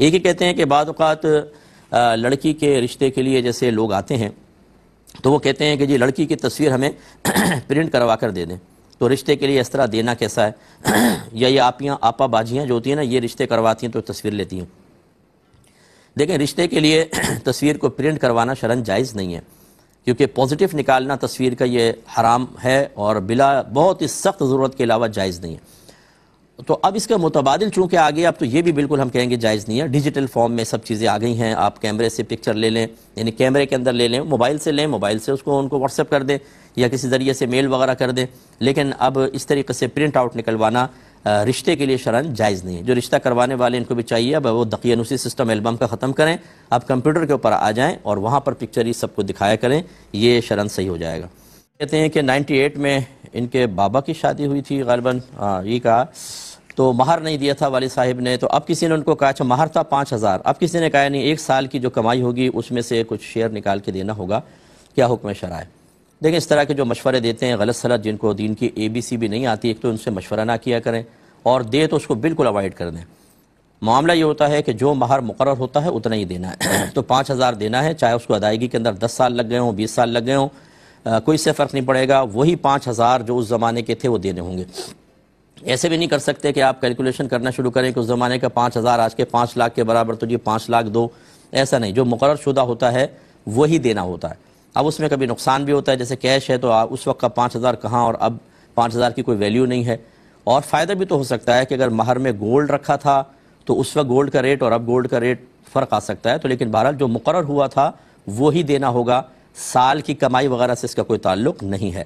एक ही कहते हैं कि बाद लड़की के रिश्ते के लिए जैसे लोग आते हैं तो वो कहते हैं कि जी लड़की की तस्वीर हमें प्रिंट करवा कर दे दें तो रिश्ते के लिए इस तरह देना कैसा है या ये आपियाँ आपा बाजियाँ जो होती हैं ना ये रिश्ते करवाती हैं तो तस्वीर लेती हैं देखें रिश्ते के लिए तस्वीर को प्रिंट करवाना शरण जायज़ नहीं है क्योंकि पॉजिटिव निकालना तस्वीर का ये हराम है और बिला बहुत ही सख्त ज़रूरत के अलावा जायज़ नहीं है तो अब इसका मुतबादल चूँकि आ गया अब तो ये भी बिल्कुल हम कहेंगे जायज़ नहीं है डिजिटल फॉर्म में सब चीज़ें आ गई हैं आप कैमरे से पिक्चर ले लें यानी कैमरे के अंदर ले लें मोबाइल से लें मोबाइल से उसको उनको व्हाट्सअप कर दें या किसी ज़रिए से मेल वगैरह कर दें लेकिन अब इस तरीके से प्रिंट आउट निकलवाना रिश्ते के लिए शरण जायज़ नहीं है जो रिश्ता करवाने वाले इनको भी चाहिए अब वो दकियानुसी सिस्टम एल्बम का ख़त्म करें आप कंप्यूटर के ऊपर आ जाएँ और वहाँ पर पिक्चर ही सबको दिखाया करें ये शरण सही हो जाएगा कहते हैं कि 98 में इनके बाबा की शादी हुई थी गलबन हाँ, ये कहा तो माहर नहीं दिया था वाले साहिब ने तो अब किसी ने उनको कहा अच्छा माहर था पाँच हज़ार अब किसी ने कहा नहीं एक साल की जो कमाई होगी उसमें से कुछ शेयर निकाल के देना होगा क्या हुक्म शराय देखिए इस तरह के जो मशवरे देते हैं गलत सलत जिनको दीन की ए बी सी भी नहीं आती एक तो उनसे मशवरा ना किया करें और दे तो उसको बिल्कुल अवॉइड कर दें मामला ये होता है कि जो माहर मुकर होता है उतना ही देना है तो पाँच हज़ार देना है चाहे उसको अदायगी के अंदर दस साल लग गए हों बीस साल लग गए हों कोई से फ़र्क नहीं पड़ेगा वही पाँच हज़ार जो उस ज़माने के थे वो देने होंगे ऐसे भी नहीं कर सकते कि आप कैलकुलेशन करना शुरू करें कि उस ज़माने का पाँच हज़ार आज के पाँच लाख के बराबर तो ये पाँच लाख दो ऐसा नहीं जो मुकर शुदा होता है वही देना होता है अब उसमें कभी नुकसान भी होता है जैसे कैश है तो उस वक्त का पाँच हज़ार कहाँ और अब पाँच हज़ार की कोई वैल्यू नहीं है और फ़ायदा भी तो हो सकता है कि अगर महर में गोल्ड रखा था तो उस वक्त गोल्ड का रेट और अब गोल्ड का रेट फ़र्क आ सकता है तो लेकिन बहरहाल जो मुकर हुआ था वही देना होगा साल की कमाई वगैरह से इसका कोई ताल्लुक नहीं है